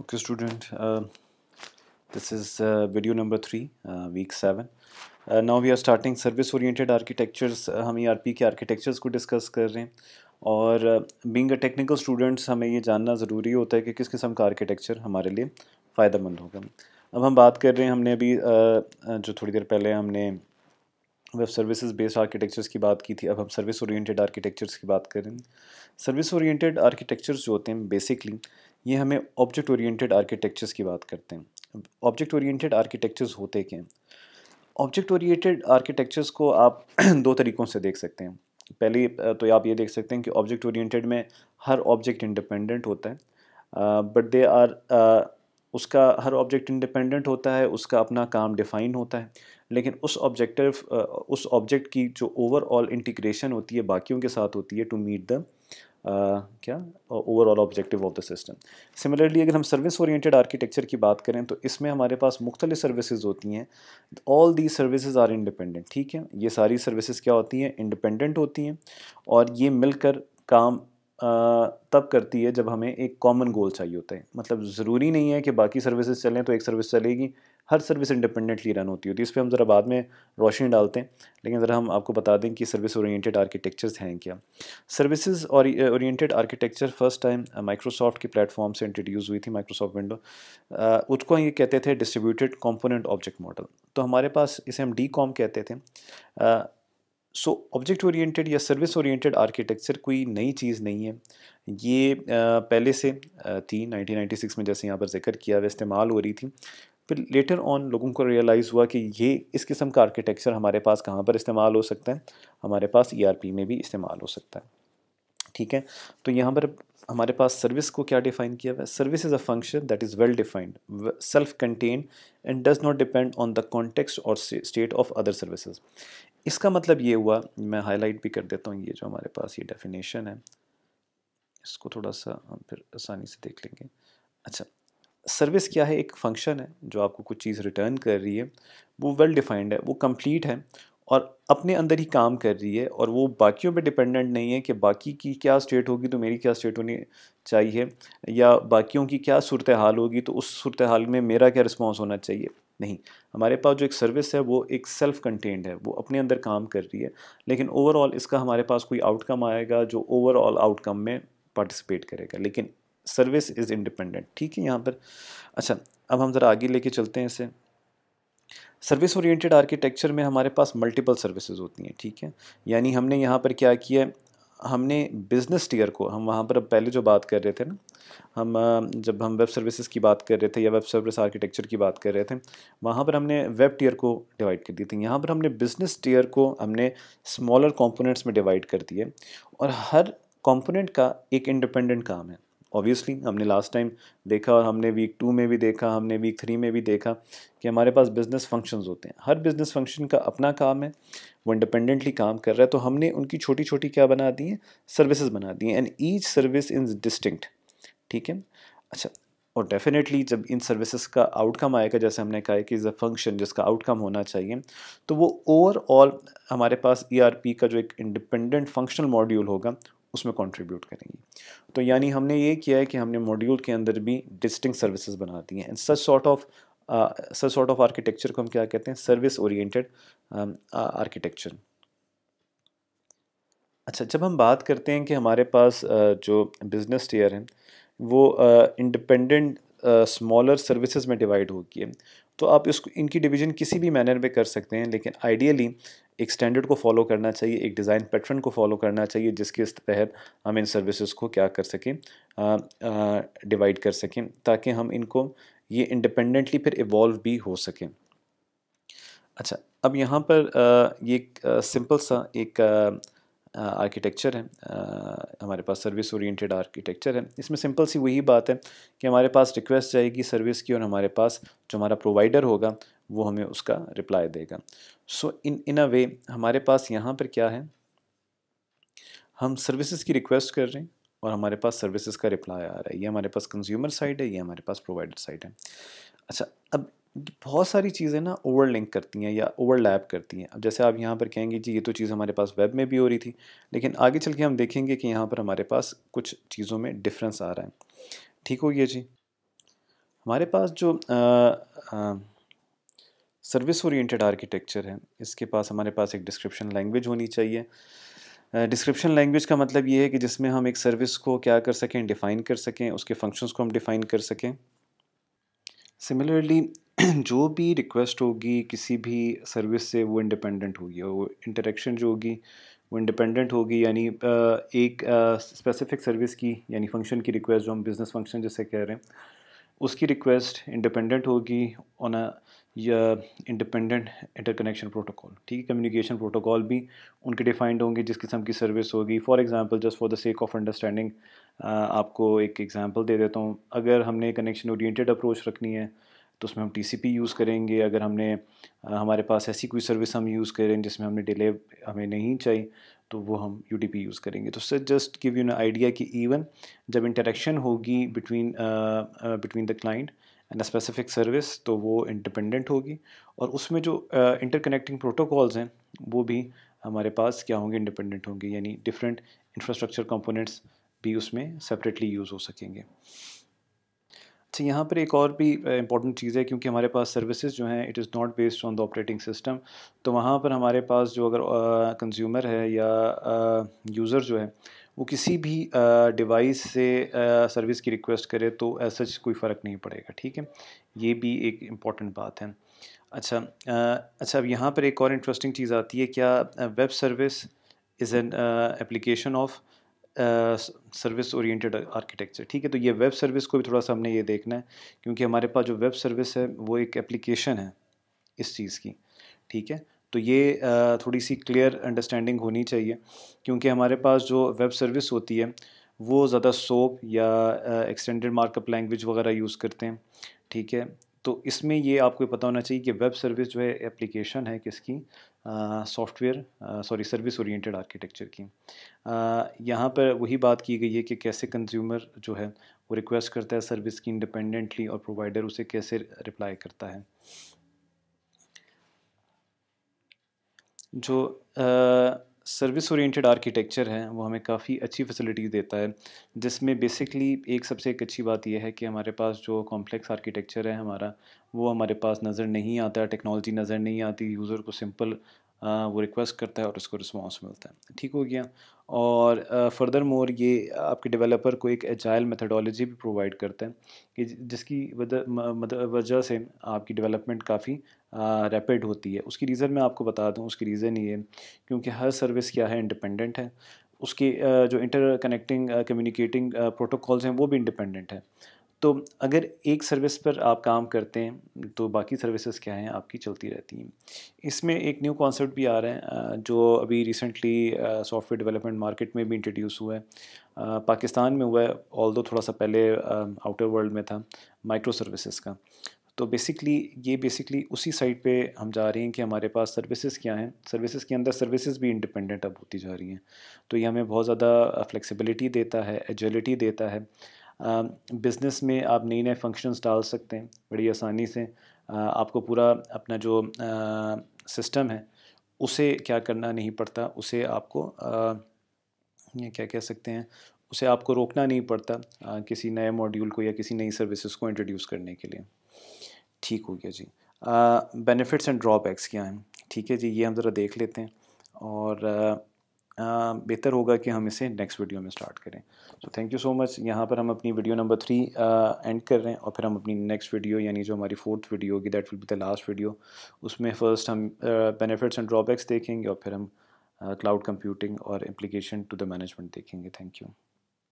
Okay student, uh, this is uh, video number seven uh, week are uh, now we are starting service oriented architectures, uh, हम e के architectures को discuss कर रहे हैं और being a technical students हमें ये जानना ज़रूरी होता है कि किस किस्म का आर्किटेक्चर हमारे लिए फ़ायदेमंद होगा अब हम बात कर रहे हैं हमने अभी uh, जो थोड़ी देर पहले हमने वेब सर्विसेज बेस्ड आर्किटेक्चर्स की बात की थी अब हम सर्विस ओरिएंटेड आर्किटेक्चर्स की बात कर रहे हैं सर्विस ओरिएंटेड आर्किटेक्चर्स जो होते हैं बेसिकली ये हमें ऑब्जेक्ट ओरिएंटेड आर्किटेक्चर्स की बात करते हैं ऑब्जेक्ट ओरिएंटेड आर्किटेक्चर्स होते क्या ऑब्जेक्ट ओरिएंटेड आर्किटेक्चर्स को आप दो तरीक़ों से देख सकते हैं पहले तो आप ये देख सकते हैं कि ऑब्जेक्ट ओरिएंटेड में हर ऑब्जेक्ट इंडिपेंडेंट होता है बट दे आर उसका हर ऑब्जेक्ट इंडिपेंडेंट होता है उसका अपना काम डिफाइन होता है लेकिन उस ऑब्जेक्टिव उस ऑब्जेक्ट की जो ओवरऑल इंटीग्रेशन होती है बाकियों के साथ होती है टू मीट द क्या overall objective of the system similarly अगर हम सर्विस ओरिएंटेड आर्किटेक्चर की बात करें तो इसमें हमारे पास मुख्तलि सर्विसेज होती हैं all the services are independent ठीक है ये सारी सर्विसेज क्या होती हैं इंडिपेंडेंट होती हैं और ये मिलकर काम तब करती है जब हमें एक कॉमन गोल चाहिए होता है मतलब ज़रूरी नहीं है कि बाकी सर्विसेज चलें तो एक सर्विस चलेगी हर सर्विस इंडिपेंडेंटली रन होती होती है इस पर हम ज़रा बाद में रोशनी डालते हैं लेकिन ज़रा हम आपको बता दें कि सर्विस ओरिएंटेड आर्किटेक्चर्स हैं क्या services oriented architecture first time Microsoft की प्लेटफॉर्म से इंट्रोड्यूस हुई थी माइक्रोसॉफ्ट विंडो उसको ये कहते थे डिस्ट्रीब्यूटेड कॉम्पोनेंट ऑब्जेक्ट मॉडल तो हमारे पास इसे हम डी कॉम कहते थे सो ऑब्जेक्ट ओरिएंटेड या सर्विस ओरिएंटेड आर्किटेक्चर कोई नई चीज़ नहीं है ये पहले से थी 1996 में जैसे यहाँ पर जिक्र किया हुआ इस्तेमाल हो रही थी फिर लेटर ऑन लोगों को रियलाइज़ हुआ कि ये इस किस्म का आर्किटेक्चर हमारे पास कहाँ पर इस्तेमाल हो सकता है हमारे पास ई e में भी इस्तेमाल हो सकता है ठीक है तो यहाँ पर हमारे पास सर्विस को क्या डिफाइन किया हुआ है service is a function that is well defined self contain and does not depend on the context और स्टेट ऑफ अदर सर्विसेज इसका मतलब ये हुआ मैं हाईलाइट भी कर देता हूँ ये जो हमारे पास ये डेफिनेशन है इसको थोड़ा सा हम फिर आसानी से देख लेंगे अच्छा सर्विस क्या है एक फंक्शन है जो आपको कुछ चीज़ रिटर्न कर रही है वो वेल well डिफाइंड है वो कंप्लीट है और अपने अंदर ही काम कर रही है और वो बाकियों पे डिपेंडेंट नहीं है कि बाकी की क्या स्टेट होगी तो मेरी क्या स्टेट होनी चाहिए या बाकियों की क्या सूरत हाल होगी तो उस सूरत हाल में मेरा क्या रिस्पॉन्स होना चाहिए नहीं हमारे पास जो एक सर्विस है वो एक सेल्फ कंटेंड है वो अपने अंदर काम कर रही है लेकिन ओवरऑल इसका हमारे पास कोई आउटकम आएगा जो ओवरऑल आउटकम में पार्टिसिपेट करेगा लेकिन सर्विस इज़ इंडिपेंडेंट ठीक है यहाँ पर अच्छा अब हम ज़रा आगे लेके चलते हैं इसे सर्विस ओरिएंटेड आर्किटेक्चर में हमारे पास मल्टीपल सर्विसेज होती हैं ठीक है यानी हमने यहाँ पर क्या किया हमने बिज़नेस टीयर को हम वहाँ पर अब पहले जो बात कर रहे थे ना हम जब हम वेब सर्विसेज की बात कर रहे थे या वेब सर्विस आर्किटेक्चर की बात कर रहे थे वहाँ पर हमने वेब टीयर को डिवाइड कर दी थी यहाँ पर हमने बिज़नेस टीयर को हमने स्मॉलर कंपोनेंट्स में डिवाइड कर दिए और हर कंपोनेंट का एक इंडिपेंडेंट काम है ऑब्वियसली हमने लास्ट टाइम देखा और हमने वीक टू में भी देखा हमने वीक थ्री में भी देखा कि हमारे पास बिज़नेस फंक्शंस होते हैं हर बिज़नेस फंक्शन का अपना काम है वो इंडिपेंडेंटली काम कर रहा है तो हमने उनकी छोटी छोटी क्या बना दी हैं सर्विसेज बना दी हैं and each service is distinct ठीक है अच्छा और डेफिनेटली जब इन सर्विसेज का आउटकम आएगा जैसे हमने कहा है कि इज़ अ फंक्शन जिसका आउटकम होना चाहिए तो वो ओवरऑल हमारे पास ईआरपी e का जो एक इंडिपेंडेंट फंक्शनल मॉड्यूल होगा उसमें कंट्रीब्यूट करेंगी तो यानी हमने ये किया है कि हमने मॉड्यूल के अंदर भी डिस्टिंग सर्विसेज बना दी हैं and such sort of such sort of architecture को हम क्या कहते हैं सर्विस ओरिएंटेड आर्किटेक्चर अच्छा जब हम बात करते हैं कि हमारे पास uh, जो बिज़नेस टीयर हैं वो इंडिपेंडेंट स्मॉलर सर्विसेज में डिवाइड होगी है तो आप इसको इनकी डिवीज़न किसी भी मैनर में कर सकते हैं लेकिन आइडियली एक स्टैंडर्ड को फॉलो करना चाहिए एक डिज़ाइन पैटर्न को फॉलो करना चाहिए जिसके तहत हम इन सर्विसेज को क्या कर सकें डिवाइड कर सकें ताकि हम इनको ये इंडिपेंडेंटली फिर इवॉल्व भी हो सकें अच्छा अब यहाँ पर आ, ये एक सिंपल सा एक आर्किटेक्चर है आ, हमारे पास सर्विस ओरिएंटेड आर्किटेक्चर है इसमें सिंपल सी वही बात है कि हमारे पास रिक्वेस्ट जाएगी सर्विस की और हमारे पास जो हमारा प्रोवाइडर होगा वो हमें उसका रिप्लाई देगा सो इन इन अ वे हमारे पास यहाँ पर क्या है हम सर्विसेज की रिक्वेस्ट कर रहे हैं और हमारे पास सर्विसेज का रिप्लाई आ रहा है ये हमारे पास कंज्यूमर साइड है ये हमारे पास प्रोवाइडर साइड है अच्छा अब बहुत सारी चीज़ें ना ओवर लिंक करती हैं या ओवरलैप करती हैं अब जैसे आप यहाँ पर कहेंगे जी ये तो चीज़ हमारे पास वेब में भी हो रही थी लेकिन आगे चल के हम देखेंगे कि यहाँ पर हमारे पास कुछ चीज़ों में डिफरेंस आ रहा है ठीक हो गया जी हमारे पास जो ah, ah, service oriented architecture है इसके पास हमारे पास एक डिस्क्रिप्शन लैंग्वेज होनी चाहिए डिस्क्रिप्शन लैंग्वेज का मतलब ये है कि जिसमें हम एक सर्विस को क्या कर सकें डिफ़ाइन कर सकें उसके फंक्शंस को हम डिफ़ाइन कर सकें सिमिलरली जो भी रिक्वेस्ट होगी किसी भी सर्विस से वो इंडिपेंडेंट होगी और वो इंटरेक्शन जो होगी वो इंडिपेंडेंट होगी यानी एक स्पेसिफिक सर्विस की यानी फंक्शन की रिक्वेस्ट जो हम बिज़नेस फंक्शन जैसे कह रहे हैं उसकी रिक्वेस्ट इंडिपेंडेंट होगी ऑन या इंडिपेंडेंट इंटरकनेक्शन प्रोटोकॉल ठीक है कम्युनिकेशन प्रोटोकॉल भी उनके डिफाइंड होंगे जिस किस्म की सर्विस होगी for example just for the sake of understanding आपको एक एग्जांपल दे देता हूँ अगर हमने कनेक्शन ओरिएंटेड अप्रोच रखनी है तो उसमें हम टी यूज़ करेंगे अगर हमने हमारे पास ऐसी कोई सर्विस हम यूज़ करें जिसमें हमने डिले हमें नहीं चाहिए तो वो हम यू यूज़ करेंगे तो sir just give you an idea कि इवन जब इंटरेक्शन होगी between between the client and specific service तो वो इंडिपेंडेंट होगी और उसमें जो इंटरकनेक्टिंग प्रोटोकॉल्स हैं वो भी हमारे पास क्या होंगे इंडिपेंडेंट होंगे यानी डिफरेंट इंफ्रास्ट्रक्चर कंपोनेंट्स भी उसमें सेपरेटली यूज़ हो सकेंगे अच्छा यहाँ पर एक और भी इंपॉर्टेंट चीज़ है क्योंकि हमारे पास सर्विसेज जो हैं it is not based on the operating system तो वहाँ पर हमारे पास जो अगर कंज्यूमर है या यूज़र जो है वो किसी भी डिवाइस से सर्विस की रिक्वेस्ट करे तो ऐसा कोई फ़र्क नहीं पड़ेगा ठीक है ये भी एक इम्पॉर्टेंट बात है अच्छा अच्छा अब यहाँ पर एक और इंटरेस्टिंग चीज़ आती है क्या web service is an application of service oriented architecture ठीक है तो ये वेब सर्विस को भी थोड़ा सा हमने ये देखना है क्योंकि हमारे पास जो वेब सर्विस है वो एक एप्लीकेशन है इस चीज़ की ठीक है तो ये थोड़ी सी क्लियर अंडरस्टैंडिंग होनी चाहिए क्योंकि हमारे पास जो वेब सर्विस होती है वो ज़्यादा सोप या एक्सटेंडेड मार्कअप लैंग्वेज वगैरह यूज़ करते हैं ठीक है तो इसमें ये आपको पता होना चाहिए कि वेब सर्विस जो है एप्लीकेशन है किसकी software sorry service oriented architecture की यहाँ पर वही बात की गई है कि कैसे कंज्यूमर जो है वो रिक्वेस्ट करता है सर्विस की इंडिपेंडेंटली और प्रोवाइडर उसे कैसे रिप्लाई करता है जो सर्विस ओरिएंटेड आर्किटेक्चर है वो हमें काफ़ी अच्छी फैसिलिटीज़ देता है जिसमें बेसिकली एक सबसे एक अच्छी बात यह है कि हमारे पास जो कॉम्प्लेक्स आर्किटेक्चर है हमारा वो हमारे पास नज़र नहीं आता टेक्नोलॉजी नज़र नहीं आती यूज़र को सिंपल वो रिक्वेस्ट करता है और उसको रिस्पॉन्स मिलता है ठीक हो गया और फर्दर मोर ये आपके डेवलपर को एक एजाइल मेथडोलॉजी भी प्रोवाइड करता है कि जिसकी वजह से आपकी डेवलपमेंट काफ़ी रैपिड होती है उसकी रीज़न मैं आपको बता दूँ उसकी रीज़न ये क्योंकि हर सर्विस क्या है इंडिपेंडेंट है उसकी जो इंटर कनेक्टिंग कम्युनिकेटिंग प्रोटोकॉल्स हैं वो भी इंडिपेंडेंट है तो अगर एक सर्विस पर आप काम करते हैं तो बाकी सर्विसेज क्या हैं आपकी चलती रहती हैं इसमें एक न्यू कॉन्सेप्ट भी आ रहा है जो अभी रिसेंटली सॉफ्टवेयर डेवलपमेंट मार्केट में भी इंट्रोड्यूस हुआ है पाकिस्तान में हुआ है ऑल थोड़ा सा पहले आउटर वर्ल्ड में था माइक्रो सर्विसेज का तो बेसिकली ये बेसिकली उसी साइड पे हम जा रहे हैं कि हमारे पास सर्विसेज क्या हैं सर्विसेज के अंदर सर्विसेज भी इंडिपेंडेंट अब होती जा रही हैं तो ये हमें बहुत ज़्यादा फ्लेक्सिबिलिटी देता है एजिलिटी देता है बिज़नेस में आप नई नए फंक्शंस डाल सकते हैं बड़ी आसानी से आपको पूरा अपना जो सिस्टम है उसे क्या करना नहीं पड़ता उसे आपको क्या कह सकते हैं उसे आपको रोकना नहीं पड़ता आ, किसी नए मॉड्यूल को या किसी नई सर्विसेज को इंट्रोड्यूस करने के लिए ठीक हो गया जी बेनिफिट्स एंड ड्रॉबैक्स क्या हैं ठीक है जी ये हम ज़रा देख लेते हैं और बेहतर होगा कि हम इसे नेक्स्ट वीडियो में स्टार्ट करें तो थैंक यू सो मच यहाँ पर हम अपनी वीडियो नंबर थ्री एंड कर रहे हैं और फिर हम अपनी नेक्स्ट वीडियो यानी जो हमारी फोर्थ वीडियो होगी that will be the last video उसमें फ़र्स्ट हम बेनिफिट्स एंड ड्रॉबैक्स देखेंगे और फिर हम क्लाउड कंप्यूटिंग और इम्प्लीकेशन टू द मैनेजमेंट देखेंगे थैंक यू